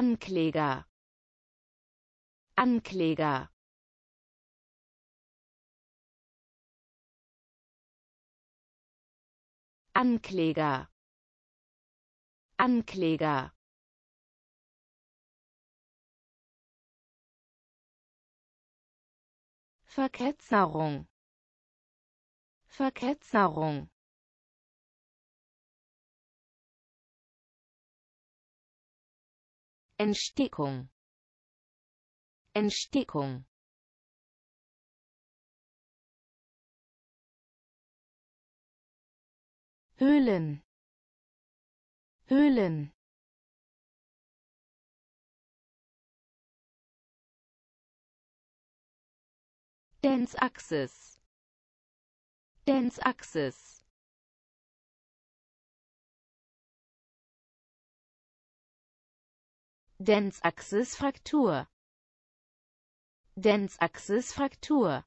Ankläger Ankläger Ankläger Ankläger Verketzerung Verketzerung Entstickung Entstickung Höhlen Höhlen Dance Axis Dance Axis dens fraktur Dens-Axis-Fraktur